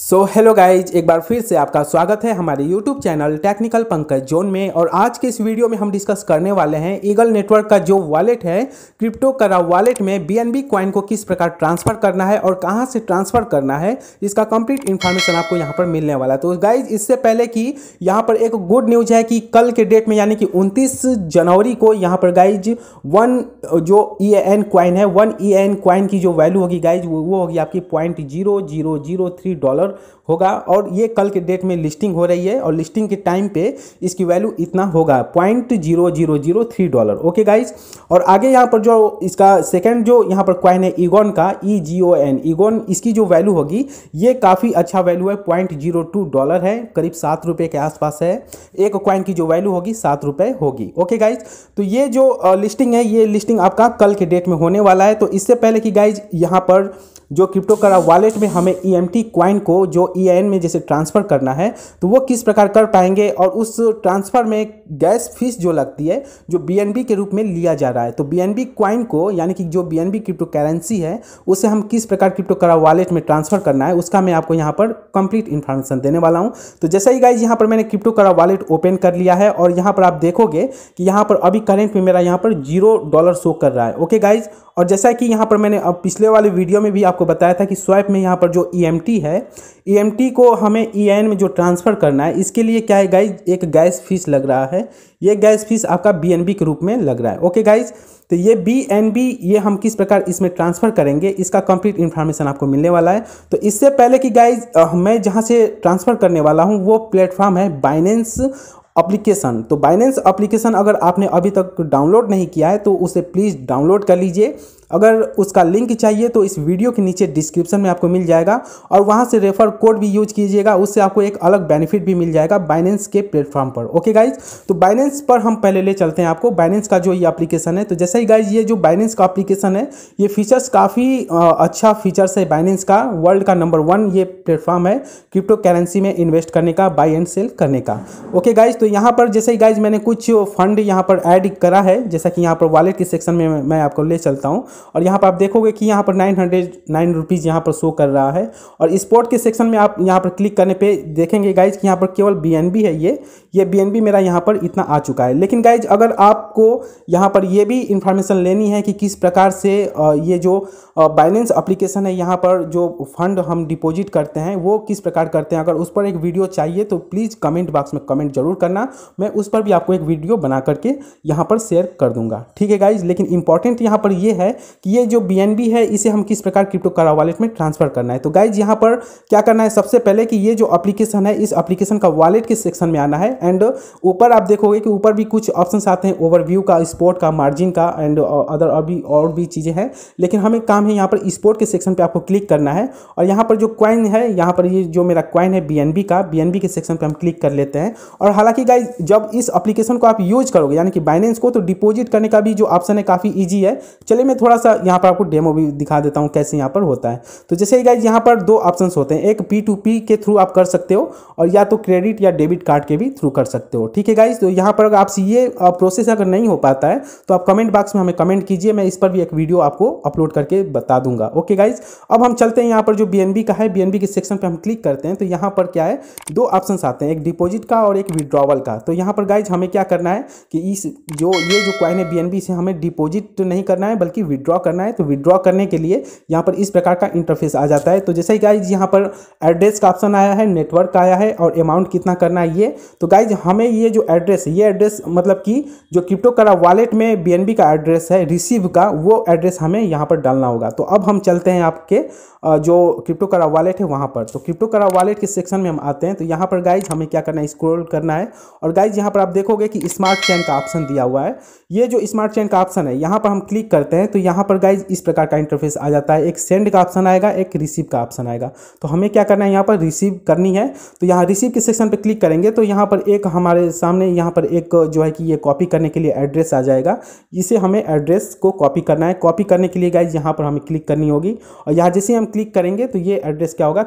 so hello guys एक बार फिर से आपका स्वागत है हमारे YouTube channel technical Pankaj zone में और आज के इस वीडियो में हम डिस्कस करने वाले हैं ईगल नेटवर्क का जो वॉलेट है क्रिप्टो करा वॉलेट में बीएनबी क्वाइन को किस प्रकार ट्रांसफ़र करना है और कहां से ट्रांसफ़र करना है इसका कंप्लीट इन्फॉर्मेशन आपको यहां पर मिलने वाला है तो गाइज इससे पहले कि यहाँ पर एक गुड न्यूज़ है कि कल के डेट में यानी कि उनतीस जनवरी को यहाँ पर गाइज वन जो ई एन क्वाइन है वन ई एन क्वाइन की जो वैल्यू होगी गाइज वो होगी आपकी पॉइंट डॉलर बराबर होगा और ये कल के डेट में लिस्टिंग हो रही है और लिस्टिंग के टाइम पे इसकी वैल्यू इतना होगा point zero zero zero three dollar okay guys और आगे यहाँ पर जो इसका सेकंड जो यहाँ पर क्वाइन है ईगोन का ई जी ओ एन ईगोन इसकी जो वैल्यू होगी ये काफ़ी अच्छा वैल्यू है पॉइंट जीरो टू डॉलर है करीब सात रुपये के आसपास है एक क्वाइन की जो वैल्यू होगी सात रुपये होगी ओके गाइज तो ये जो लिस्टिंग है ये लिस्टिंग आपका कल के डेट में होने वाला है तो इससे पहले कि गाइज यहाँ पर जो क्रिप्टो करा वॉलेट में हमें ई e एम को जो ई e में जैसे ट्रांसफ़र करना है तो वो किस प्रकार कर पाएंगे और उस ट्रांसफ़र में गैस फीस जो लगती है जो बी के रूप में लिया जा रहा है तो बी क्वाइन को यानी कि जो बी क्रिप्टो करेंसी है उसे हम किस प्रकार क्रिप्टो करा वॉलेट में ट्रांसफ़र करना है उसका मैं आपको यहाँ पर कंप्लीट इन्फॉर्मेशन देने वाला हूँ तो जैसा ही गाइज यहाँ पर मैंने क्रिप्टो करा वॉलेट ओपन कर लिया है और यहाँ पर आप देखोगे कि यहाँ पर अभी करेंट में मेरा यहाँ पर जीरो डॉलर शो कर रहा है ओके गाइज और जैसा कि यहाँ पर मैंने पिछले वाले वीडियो में भी आपको बताया था कि स्वैप में यहाँ पर जो ई e है ई e को हमें ई e में जो ट्रांसफ़र करना है इसके लिए क्या है गाइज एक गैस फीस लग रहा है ये गैस फीस आपका बी के रूप में लग रहा है ओके गाइज तो ये बी एन बी ये हम किस प्रकार इसमें ट्रांसफ़र करेंगे इसका कंप्लीट इन्फॉर्मेशन आपको मिलने वाला है तो इससे पहले कि गाइज मैं जहाँ से ट्रांसफ़र करने वाला हूँ वो प्लेटफॉर्म है बाइनेंस अप्लीकेशन तो बाइनेंस अप्लीकेशन अगर आपने अभी तक डाउनलोड नहीं किया है तो उसे प्लीज़ डाउनलोड कर लीजिए अगर उसका लिंक चाहिए तो इस वीडियो के नीचे डिस्क्रिप्शन में आपको मिल जाएगा और वहाँ से रेफर कोड भी यूज कीजिएगा उससे आपको एक अलग बेनिफिट भी मिल जाएगा बाइनेंस के प्लेटफॉर्म पर ओके गाइज तो बाइनेंस पर हम पहले ले चलते हैं आपको बाइनेंस का जो ये अप्लीकेशन है तो जैसे ही गाइज ये जो बाइनेंस का अप्लीकेशन है ये फीचर्स काफ़ी अच्छा फीचर्स है बाइनेंस का वर्ल्ड का नंबर वन ये प्लेटफॉर्म है क्रिप्टो करेंसी में इन्वेस्ट करने का बाई एंड सेल करने का ओके गाइज तो यहाँ पर जैसे ही गाइज मैंने कुछ फंड यहाँ पर एड करा है जैसा कि यहाँ पर वॉलेट के सेक्शन में मैं आपको ले चलता हूँ और यहाँ पर आप देखोगे कि यहाँ पर नाइन हंड्रेड नाइन रुपीज़ यहाँ पर शो कर रहा है और स्पोर्ट के सेक्शन में आप यहाँ पर क्लिक करने पे देखेंगे गाइज कि यहाँ पर केवल बी है ये ये बी मेरा यहाँ पर इतना आ चुका है लेकिन गाइज अगर आपको यहाँ पर ये भी इन्फॉर्मेशन लेनी है कि किस प्रकार से ये जो बाइनेंस अप्लीकेशन है यहाँ पर जो फंड हम डिपोजिट करते हैं वो किस प्रकार करते हैं अगर उस पर एक वीडियो चाहिए तो प्लीज़ कमेंट बॉक्स में कमेंट जरूर करना मैं उस पर भी आपको एक वीडियो बना करके यहाँ पर शेयर कर दूंगा ठीक है गाइज लेकिन इंपॉर्टेंट यहाँ पर यह है कि ये जो BNB है इसे हम किस प्रकार क्रिप्टो करा वॉलेट में ट्रांसफर करना है तो गाइज यहाँ पर क्या करना है सबसे पहले कि ये जो अप्लीकेशन है इस अप्लीकेशन का वॉलेट के सेक्शन में आना है एंड ऊपर आप देखोगे कि ऊपर भी कुछ ऑप्शन आते हैं ओवरव्यू का स्पोर्ट का मार्जिन का एंड अदर अभी और भी चीज़ें हैं लेकिन हमें काम है यहाँ पर स्पोर्ट के सेक्शन पर आपको क्लिक करना है और यहाँ पर जो क्वाइन है यहाँ पर ये जो मेरा क्वाइन है बी का बी के सेक्शन पर हम क्लिक कर लेते हैं और हालांकि गाइज जब इस अप्लीकेशन को आप यूज करोगे यानी कि बाइनेंस को तो डिपोजिट करने का भी जो ऑप्शन है काफ़ी ईजी है चलिए मैं थोड़ा थोड़ा सा यहाँ पर आपको डेमो भी दिखा देता हूँ कैसे यहाँ पर होता है तो जैसे गाइज यहाँ पर दो ऑप्शंस होते हैं एक पी टू पी के थ्रू आप कर सकते हो और या तो क्रेडिट या डेबिट कार्ड के भी थ्रू कर सकते हो ठीक है गाइज तो यहाँ पर अगर आपसे ये प्रोसेस अगर नहीं हो पाता है तो आप कमेंट बॉक्स में हमें कमेंट कीजिए मैं इस पर भी एक वीडियो आपको अपलोड करके बता दूंगा ओके गाइज अब हम चलते हैं यहाँ पर जो बी का है बी के सेक्शन पर हम क्लिक करते हैं तो यहाँ पर क्या है दो ऑप्शन आते हैं एक डिपोजिट का और एक विड्रॉवल का तो यहाँ पर गाइज हमें क्या करना है कि इस जो ये जो क्वाइन है बी से हमें डिपोजिट नहीं करना है बल्कि विड्रॉ विड्रॉ करना है तो विड्रॉ करने के लिए यहाँ पर इस प्रकार का इंटरफेस आ जाता है तो जैसे ही गाइज यहाँ पर एड्रेस का ऑप्शन आया है नेटवर्क आया है और अमाउंट कितना करना है ये तो गाइज हमें ये जो एड्रेस ये एड्रेस मतलब कि जो क्रिप्टो करा वॉलेट में बी का एड्रेस है रिसीव का वो एड्रेस हमें यहाँ पर डालना होगा तो अब हम चलते हैं आपके जो क्रिप्टो करा वॉलेट है वहाँ पर तो क्रिप्टो करा वॉलेट के सेक्शन में हम आते हैं तो यहाँ पर गाइज हमें क्या करना है स्क्रोल करना है और गाइज यहाँ पर आप देखोगे कि स्मार्ट चैन का ऑप्शन दिया हुआ है ये जो स्मार्ट चैन का ऑप्शन है यहाँ पर हम क्लिक करते हैं तो यहाँ पर गाइज इस प्रकार का इंटरफेस आ जाता है एक सेंड का ऑप्शन आएगा एक रिसीव का ऑप्शन आएगा तो हमें क्या करना है यहाँ पर रिसीव करनी है तो यहाँ रिसीव के सेक्शन पर क्लिक करेंगे तो यहाँ पर एक हमारे सामने यहाँ पर एक जो है कि ये कॉपी करने के लिए एड्रेस आ जाएगा इसे हमें एड्रेस को कॉपी करना है कॉपी करने के लिए गाइज यहाँ पर हमें क्लिक करनी होगी और यहाँ जैसे हम क्लिक करेंगे तो ये एड्रेस क्या होगा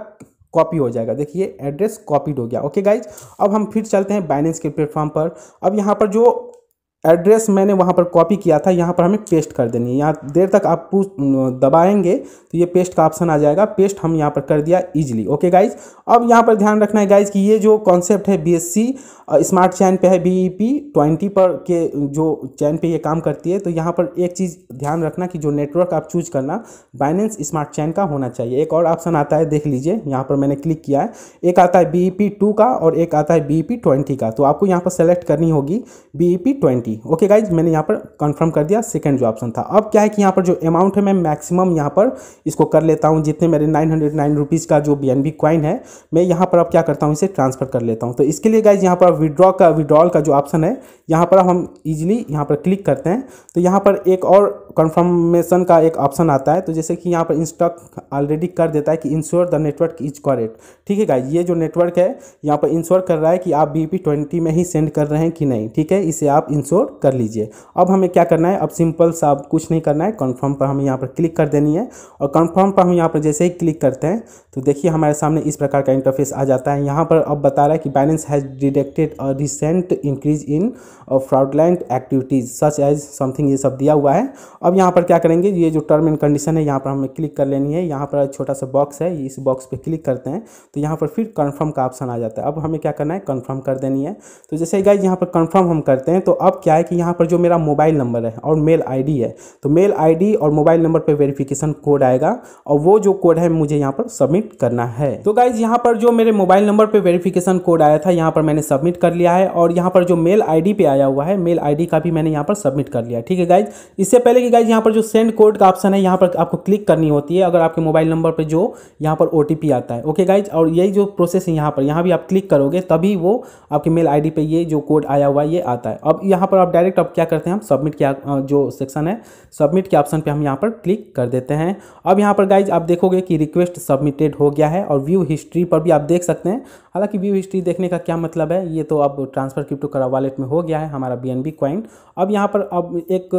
कॉपी हो जाएगा देखिए एड्रेस कॉपीड हो गया ओके गाइज अब हम फिर चलते हैं बाइनेंस के प्लेटफॉर्म पर अब यहाँ पर जो एड्रेस मैंने वहाँ पर कॉपी किया था यहाँ पर हमें पेस्ट कर देनी है यहाँ देर तक आप दबाएंगे तो ये पेस्ट का ऑप्शन आ जाएगा पेस्ट हम यहाँ पर कर दिया इजीली ओके गाइज अब यहाँ पर ध्यान रखना है गाइज कि ये जो कॉन्सेप्ट है बीएससी स्मार्ट चैन पे है बीईपी ट्वेंटी e पर के जो चैन पे ये काम करती है तो यहाँ पर एक चीज़ ध्यान रखना कि जो नेटवर्क आप चूज करना बाइनेंस स्मार्ट चैन का होना चाहिए एक और ऑप्शन आता है देख लीजिए यहाँ पर मैंने क्लिक किया है एक आता है बी टू e का और एक आता है बी ट्वेंटी e का तो आपको यहाँ पर सेलेक्ट करनी होगी बी ट्वेंटी होगी ओके गाइज मैंने यहाँ पर कंफर्म कर दिया सेकंड जो ऑप्शन था अब क्या है कि यहाँ पर जो अमाउंट है मैं मैक्सिमम यहाँ पर इसको कर लेता हूँ जितने मेरे नाइन हंड्रेड नाइन रुपीज़ का जो बी एन बी क्वाइन है मैं यहाँ पर अब क्या करता हूँ इसे ट्रांसफर कर लेता हूँ तो इसके लिए गाइज यहाँ पर विड्रॉ का विड्रॉल का जो ऑप्शन है यहाँ पर हम ईजिली यहाँ पर क्लिक करते हैं तो यहाँ पर एक और कन्फर्मेशन का एक ऑप्शन आता है तो जैसे कि यहाँ पर इंस्टॉक ऑलरेडी कर देता है कि ensure the network is correct ठीक है गाइज ये जो नेटवर्क है यहाँ पर इंश्योर कर रहा है कि आप बी पी ट्वेंटी में ही सेंड कर रहे हैं कि नहीं ठीक है इसे आप इंश्योर डाउनलोड कर लीजिए अब हमें क्या करना है अब सिंपल सा अब कुछ नहीं करना है कन्फर्म पर हमें यहाँ पर क्लिक कर देनी है और कन्फर्म पर हम यहाँ पर जैसे ही क्लिक करते हैं तो देखिए हमारे सामने इस प्रकार का इंटरफेस आ जाता है यहाँ पर अब बता रहा है कि balance has detected a recent increase in fraudulent activities such as something ये सब दिया हुआ है अब यहाँ पर क्या करेंगे ये जो टर्म एंड कंडीशन है यहाँ पर हमें क्लिक कर लेनी है यहाँ पर छोटा सा बॉक्स है इस बॉक्स पर क्लिक करते हैं तो यहाँ पर फिर कन्फर्म का ऑप्शन आ जाता है अब हमें क्या करना है कन्फर्म कर देनी है तो जैसे गाइज यहाँ पर कन्फर्म हम करते हैं तो अब क्या क्या है कि यहाँ पर जो मेरा मोबाइल नंबर है और मेल आईडी है तो मेल आईडी और मोबाइल नंबर पर वेरिफिकेशन कोड आएगा और वो जो कोड है मुझे यहाँ पर सबमिट करना है तो गाइज यहाँ पर जो मेरे मोबाइल नंबर पर वेरिफिकेशन कोड आया था यहाँ पर मैंने सबमिट कर लिया है और यहाँ पर जो मेल आई पे आया हुआ है मेल आई का भी मैंने यहाँ पर सबमिट कर लिया ठीक है गाइज इससे पहले कि गाइज यहाँ पर जो सेंड कोड का ऑप्शन है यहाँ पर आपको क्लिक करनी होती है अगर आपके मोबाइल नंबर पर जो यहाँ पर ओ आता है ओके गाइज और यही जो प्रोसेस है यहाँ पर यहाँ भी आप क्लिक करोगे तभी वो आपके मेल आई पे ये जो कोड आया हुआ ये आता है अब यहाँ पर आप डायरेक्ट अब क्या करते हैं हम सबमिट के जो सेक्शन है सबमिट के ऑप्शन पे हम यहाँ पर क्लिक कर देते हैं अब यहाँ पर गाइज आप देखोगे कि रिक्वेस्ट सबमिटेड हो गया है और व्यू हिस्ट्री पर भी आप देख सकते हैं हालांकि व्यू हिस्ट्री देखने का क्या मतलब है ये तो अब ट्रांसफ़र क्रिप्टो करा वॉलेट में हो गया है हमारा बी एन बी क्वाइन अब यहाँ पर अब एक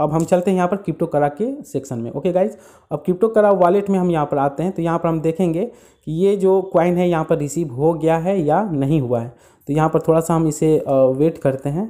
अब हम चलते हैं यहाँ पर क्रिप्टो करा के सेक्शन में ओके गाइज अब क्रिप्टो करा वॉलेट में हम यहाँ पर आते हैं तो यहाँ पर हम देखेंगे कि ये जो क्वाइन है यहाँ पर रिसीव हो गया है या नहीं हुआ है तो यहाँ पर थोड़ा सा हम इसे वेट करते हैं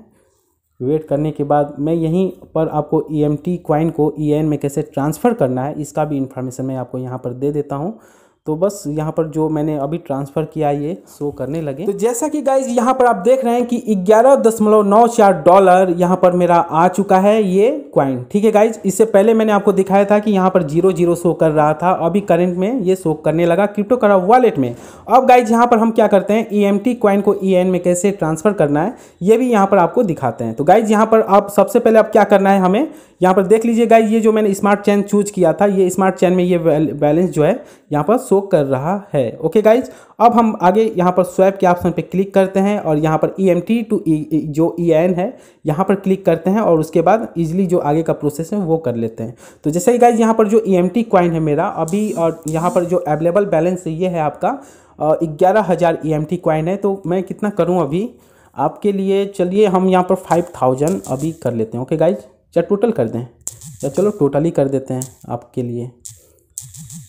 वेट करने के बाद मैं यहीं पर आपको ई एम टी क्वाइन को ई e एन में कैसे ट्रांसफ़र करना है इसका भी इन्फॉर्मेशन मैं आपको यहाँ पर दे देता हूँ तो बस यहाँ पर जो मैंने अभी ट्रांसफ़र किया ये शो करने लगे तो जैसा कि गाइज यहाँ पर आप देख रहे हैं कि ग्यारह दशमलव नौ चार डॉलर यहाँ पर मेरा आ चुका है ये क्वाइन ठीक है गाइज इससे पहले मैंने आपको दिखाया था कि यहाँ पर जीरो जीरो शो कर रहा था अभी करंट में ये शो करने लगा क्रिप्टो करा वॉलेट में अब गाइज यहाँ पर हम क्या करते हैं ई एम टी क्वाइन को ई e एन में कैसे ट्रांसफ़र करना है ये भी यहाँ पर आपको दिखाते हैं तो गाइज यहाँ पर आप सबसे पहले आप क्या करना है हमें यहाँ पर देख लीजिए गाइज ये जो मैंने स्मार्ट चैन चूज किया था ये स्मार्ट चैन में ये बैलेंस जो है यहाँ पर शो कर रहा है ओके गाइज अब हम आगे यहाँ पर स्वैप के ऑप्शन पे क्लिक करते हैं और यहाँ पर ई एम टी टू जो ई e एन है यहाँ पर क्लिक करते हैं और उसके बाद इजिली जो आगे का प्रोसेस है वो कर लेते हैं तो जैसे ही गाइज यहाँ पर जो ई एम टी कॉइन है मेरा अभी और यहाँ पर जो अवेलेबल बैलेंस ये है आपका ग्यारह हज़ार ई एम टी कॉइन है तो मैं कितना करूँ अभी आपके लिए चलिए हम यहाँ पर फाइव थाउजेंड अभी कर लेते हैं ओके गाइज या टोटल कर दें या चलो टोटल ही कर देते हैं आपके लिए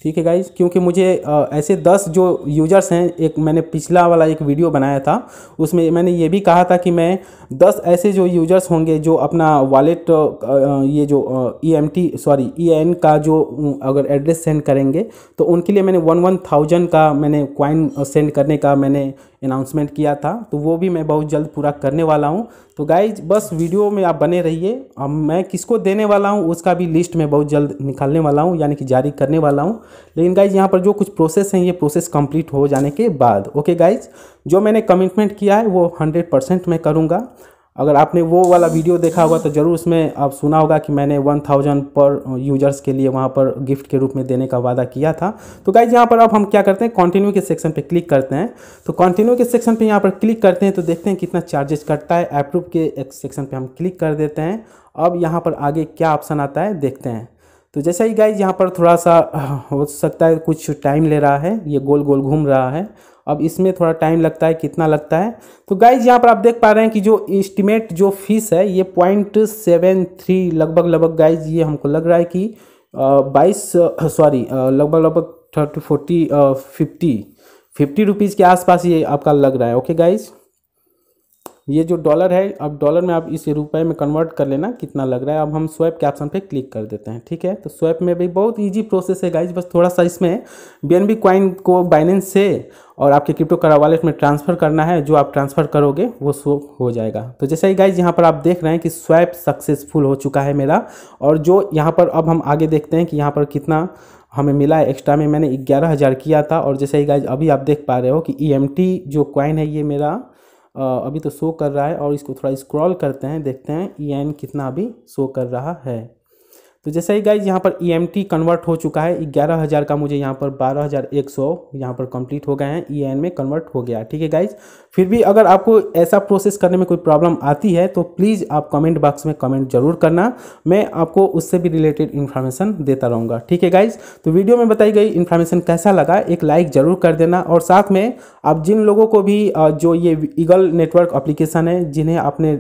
ठीक है गाइज क्योंकि मुझे ऐसे दस जो यूजर्स हैं एक मैंने पिछला वाला एक वीडियो बनाया था उसमें मैंने ये भी कहा था कि मैं दस ऐसे जो यूजर्स होंगे जो अपना वॉलेट ये जो E M T sorry E N का जो अगर एड्रेस सेंड करेंगे तो उनके लिए मैंने वन वन थाउजेंड का मैंने क्वाइन सेंड करने का मैंने अनाउंसमेंट किया था तो वो भी मैं बहुत जल्द पूरा करने वाला हूँ तो गाइज बस वीडियो में आप बने रहिए अब मैं किसको देने वाला हूँ उसका भी लिस्ट मैं बहुत जल्द निकालने वाला हूँ यानी कि जारी करने वाला हूँ लेकिन गाइज यहाँ पर जो कुछ प्रोसेस हैं ये प्रोसेस कंप्लीट हो जाने के बाद ओके गाइज जो मैंने कमिटमेंट किया है वो हंड्रेड परसेंट मैं करूँगा अगर आपने वो वाला वीडियो देखा होगा तो ज़रूर उसमें आप सुना होगा कि मैंने 1000 पर यूजर्स के लिए वहाँ पर गिफ्ट के रूप में देने का वादा किया था तो गाइज यहाँ पर अब हम क्या करते हैं कंटिन्यू के सेक्शन पे क्लिक करते हैं तो कंटिन्यू के सेक्शन पे यहाँ पर क्लिक करते हैं तो देखते हैं कितना चार्जेस कटता है अप्रूव के सेक्शन पर हम क्लिक कर देते हैं अब यहाँ पर आगे क्या ऑप्शन आता है देखते हैं तो जैसा ही गाइज यहाँ पर थोड़ा सा हो सकता है कुछ टाइम ले रहा है ये गोल गोल घूम रहा है अब इसमें थोड़ा टाइम लगता है कितना लगता है तो गाइज यहाँ पर आप देख पा रहे हैं कि जो इस्टीमेट जो फीस है ये पॉइंट सेवन थ्री लगभग लगभग गाइज ये हमको लग रहा है कि बाईस सॉरी लगभग लगभग thirty forty fifty fifty rupees के आसपास ये आपका लग रहा है ओके गाइज़ ये जो डॉलर है अब डॉलर में आप इसे रुपए में कन्वर्ट कर लेना कितना लग रहा है अब हम स्वैप के ऑप्शन पे क्लिक कर देते हैं ठीक है तो स्वैप में भी बहुत इजी प्रोसेस है गाइज बस थोड़ा सा इसमें बी कॉइन को बाइनेंस से और आपके क्रिप्टो करा वॉलेट में ट्रांसफ़र करना है जो आप ट्रांसफ़र करोगे वो शो हो जाएगा तो जैसे ही गाइज यहाँ पर आप देख रहे हैं कि स्वैप सक्सेसफुल हो चुका है मेरा और जो यहाँ पर अब हम आगे देखते हैं कि यहाँ पर कितना हमें मिला है एक्स्ट्रा में मैंने ग्यारह हज़ार किया था और जैसे ही गाइज अभी आप देख पा रहे हो कि ई e जो क्वाइन है ये मेरा अभी तो शो कर रहा है और इसको थोड़ा स्क्रॉल करते हैं देखते हैं ई e एन कितना अभी शो कर रहा है तो जैसे ही गाइज यहाँ पर ई e कन्वर्ट हो चुका है ग्यारह हज़ार का मुझे यहाँ पर बारह हज़ार एक सौ यहाँ पर कंप्लीट हो गए हैं ई में कन्वर्ट हो गया e ठीक है गाइज फिर भी अगर आपको ऐसा प्रोसेस करने में कोई प्रॉब्लम आती है तो प्लीज़ आप कमेंट बॉक्स में कमेंट जरूर करना मैं आपको उससे भी रिलेटेड इन्फॉर्मेशन देता रहूँगा ठीक है गाइज तो वीडियो में बताई गई इन्फॉर्मेशन कैसा लगा एक लाइक ज़रूर कर देना और साथ में आप जिन लोगों को भी जो ये ईगल नेटवर्क अप्लीकेशन है जिन्हें आपने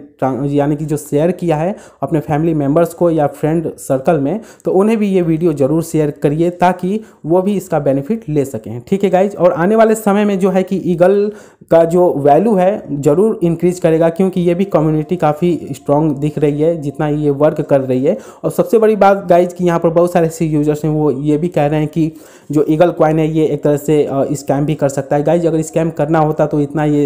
यानी कि जो शेयर किया है अपने फैमिली मेम्बर्स को या फ्रेंड सर्कल सर्कल में तो उन्हें भी ये वीडियो ज़रूर शेयर करिए ताकि वो भी इसका बेनिफिट ले सकें ठीक है गाइज और आने वाले समय में जो है कि ईगल का जो वैल्यू है ज़रूर इंक्रीज करेगा क्योंकि ये भी कम्युनिटी काफ़ी स्ट्रॉन्ग दिख रही है जितना ये वर्क कर रही है और सबसे बड़ी बात गाइज कि यहाँ पर बहुत सारे ऐसे यूजर्स हैं वो ये भी कह रहे हैं कि जो ईगल क्वाइन है ये एक तरह से स्कैम भी कर सकता है गाइज अगर स्कैम करना होता तो इतना ये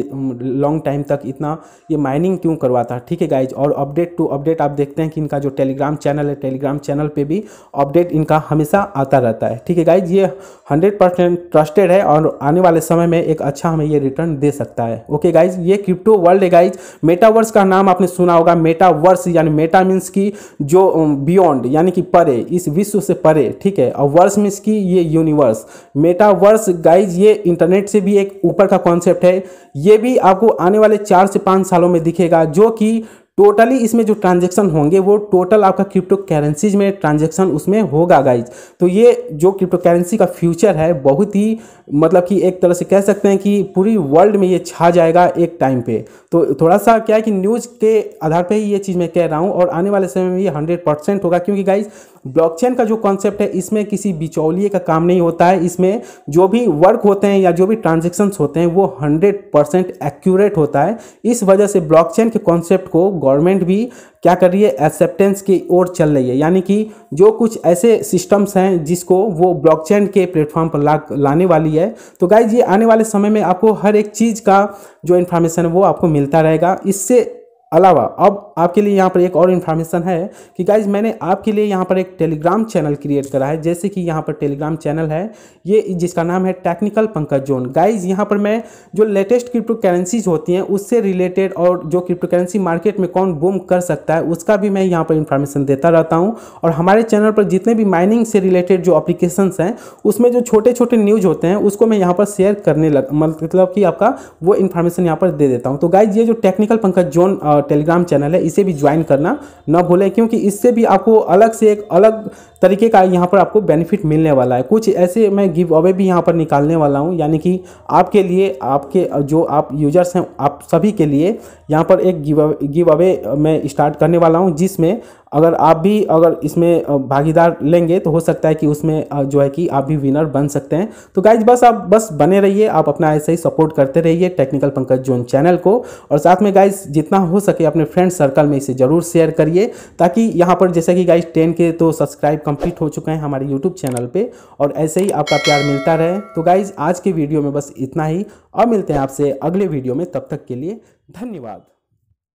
लॉन्ग टाइम तक इतना ये माइनिंग क्यों करवाता ठीक है गाइज और अपडेट टू अपडेट आप देखते हैं कि इनका जो टेलीग्राम चैनल है टेलीग्राम चैनल चैनल पे भी अपडेट इनका हमेशा आता रहता है ठीक है गाइज ये 100 परसेंट ट्रस्टेड है और आने वाले समय में एक अच्छा हमें ये रिटर्न दे सकता है ओके गाइज ये क्रिप्टो वर्ल्ड है गाइज मेटावर्स का नाम आपने सुना होगा मेटावर्स यानी मेटा मीन्स की जो बियॉन्ड यानी कि परे इस विश्व से परे ठीक है और वर्स मीन्स की ये यूनिवर्स मेटावर्स गाइज ये इंटरनेट से भी एक ऊपर का कॉन्सेप्ट है ये भी आपको आने वाले चार से पाँच सालों में दिखेगा जो कि टोटली इसमें जो ट्रांजेक्शन होंगे वो टोटल आपका क्रिप्टो करेंसीज में ट्रांजेक्शन उसमें होगा गाइज तो ये जो क्रिप्टो करेंसी का फ्यूचर है बहुत ही मतलब कि एक तरह से कह सकते हैं कि पूरी वर्ल्ड में ये छा जाएगा एक टाइम पे तो थोड़ा सा क्या है कि न्यूज़ के आधार पे ही ये चीज़ मैं कह रहा हूँ और आने वाले समय में ये हंड्रेड परसेंट होगा क्योंकि गाइज ब्लॉकचेन का जो कॉन्सेप्ट है इसमें किसी बिचौलिए का काम नहीं होता है इसमें जो भी वर्क होते हैं या जो भी ट्रांजेक्शन्स होते हैं वो हंड्रेड परसेंट एक्यूरेट होता है इस वजह से ब्लॉक के कॉन्सेप्ट को गवर्नमेंट भी क्या कर रही है एक्सेप्टेंस की ओर चल रही है यानी कि जो कुछ ऐसे सिस्टम्स हैं जिसको वो ब्लॉकचेन के प्लेटफॉर्म पर ला लाने वाली है तो गाइज ये आने वाले समय में आपको हर एक चीज़ का जो इन्फॉर्मेशन है वो आपको मिलता रहेगा इससे अलावा अब आपके लिए यहाँ पर एक और इन्फॉर्मेशन है कि गाइज मैंने आपके लिए यहाँ पर एक टेलीग्राम चैनल क्रिएट करा है जैसे कि यहाँ पर टेलीग्राम चैनल है ये जिसका नाम है टेक्निकल पंकज जोन गाइज यहाँ पर मैं जो लेटेस्ट क्रिप्टो करेंसीज होती हैं उससे रिलेटेड और जो क्रिप्टो करेंसी मार्केट में कौन बूम कर सकता है उसका भी मैं यहाँ पर इन्फॉर्मेशन देता रहता हूँ और हमारे चैनल पर जितने भी माइनिंग से रिलेटेड जो अप्लीकेशन हैं उसमें जो छोटे छोटे न्यूज होते हैं उसको मैं यहाँ पर शेयर करने लग मतलब कि आपका वो इन्फॉर्मेशन यहाँ पर दे देता हूँ तो गाइज ये जो technical Pankaj zone Telegram channel है इसे भी ज्वाइन करना ना भूलें क्योंकि इससे भी आपको अलग से एक अलग तरीके का यहाँ पर आपको बेनिफिट मिलने वाला है कुछ ऐसे मैं गिव अवे भी यहाँ पर निकालने वाला हूँ यानी कि आपके लिए आपके जो आप यूजर्स हैं आप सभी के लिए यहाँ पर एक गिव गिव अवे मैं स्टार्ट करने वाला हूँ जिसमें अगर आप भी अगर इसमें भागीदार लेंगे तो हो सकता है कि उसमें जो है कि आप भी विनर बन सकते हैं तो गाइज बस आप बस बने रहिए आप अपना ऐसे ही सपोर्ट करते रहिए टेक्निकल पंकज जोन चैनल को और साथ में गाइज जितना हो सके अपने फ्रेंड सर्कल में इसे ज़रूर शेयर करिए ताकि यहाँ पर जैसे कि गाइज टेन के तो सब्सक्राइब कंप्लीट हो चुके हैं हमारे यूट्यूब चैनल पर और ऐसे ही आपका प्यार मिलता रहे तो गाइज आज के वीडियो में बस इतना ही और मिलते हैं आपसे अगले वीडियो में तब तक के लिए धन्यवाद